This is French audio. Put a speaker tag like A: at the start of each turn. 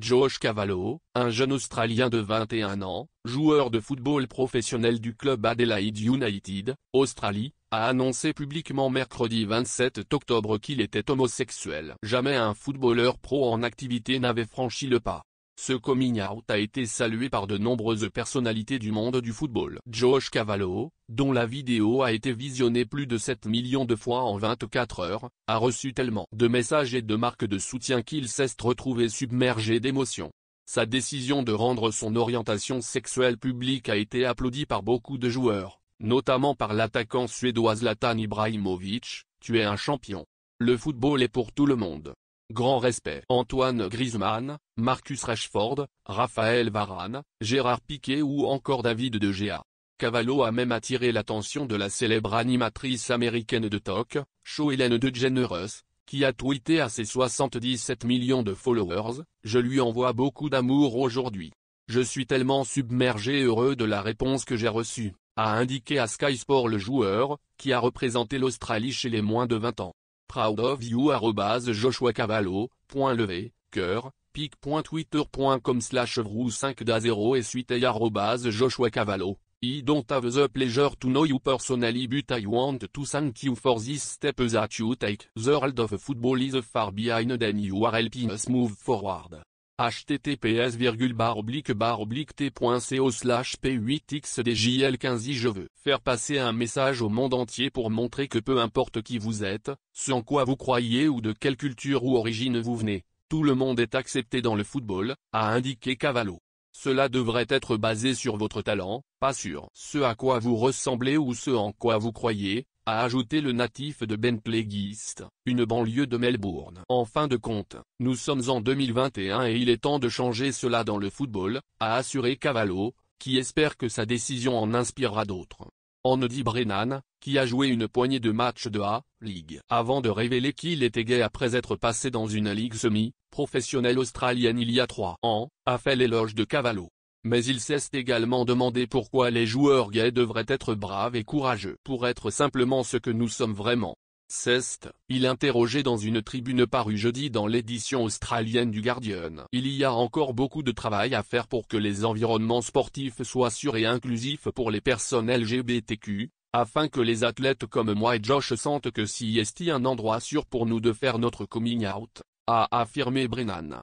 A: Josh Cavallo, un jeune Australien de 21 ans, joueur de football professionnel du club Adelaide United, Australie, a annoncé publiquement mercredi 27 octobre qu'il était homosexuel. Jamais un footballeur pro en activité n'avait franchi le pas. Ce coming out a été salué par de nombreuses personnalités du monde du football. Josh Cavallo, dont la vidéo a été visionnée plus de 7 millions de fois en 24 heures, a reçu tellement de messages et de marques de soutien qu'il s'est retrouvé submergé d'émotions. Sa décision de rendre son orientation sexuelle publique a été applaudie par beaucoup de joueurs, notamment par l'attaquant suédois Zlatan Ibrahimovic, tu es un champion. Le football est pour tout le monde. Grand respect. Antoine Griezmann, Marcus Rashford, Raphaël Varane, Gérard Piquet ou encore David De Gea. Cavallo a même attiré l'attention de la célèbre animatrice américaine de talk, show Hélène DeGeneres, qui a tweeté à ses 77 millions de followers, « Je lui envoie beaucoup d'amour aujourd'hui. Je suis tellement submergé et heureux de la réponse que j'ai reçue », a indiqué à Sky Sport le joueur, qui a représenté l'Australie chez les moins de 20 ans. Proud of you Joshua Cavallo, point levé, cœur, pic.twitter.com slash 5 da 0 et suite Joshua Cavallo. I don't have the pleasure to know you personally but I want to thank you for this step that you take. The world of football is far behind and you are helping us move forward https t.co slash p8xdjl15i Je veux faire passer un message au monde entier pour montrer que peu importe qui vous êtes, ce en quoi vous croyez ou de quelle culture ou origine vous venez, tout le monde est accepté dans le football, a indiqué Cavallo. Cela devrait être basé sur votre talent, pas sur ce à quoi vous ressemblez ou ce en quoi vous croyez, a ajouté le natif de Bentley Geest, une banlieue de Melbourne. En fin de compte, nous sommes en 2021 et il est temps de changer cela dans le football, a assuré Cavallo, qui espère que sa décision en inspirera d'autres. En dit Brennan, qui a joué une poignée de matchs de A-League avant de révéler qu'il était gay après être passé dans une ligue semi-professionnelle australienne il y a trois ans, a fait l'éloge de Cavallo. Mais il s'est également demandé pourquoi les joueurs gays devraient être braves et courageux pour être simplement ce que nous sommes vraiment. C'est, il interrogeait dans une tribune parue jeudi dans l'édition australienne du Guardian. Il y a encore beaucoup de travail à faire pour que les environnements sportifs soient sûrs et inclusifs pour les personnes LGBTQ, afin que les athlètes comme moi et Josh sentent que si est un endroit sûr pour nous de faire notre coming out, a affirmé Brennan.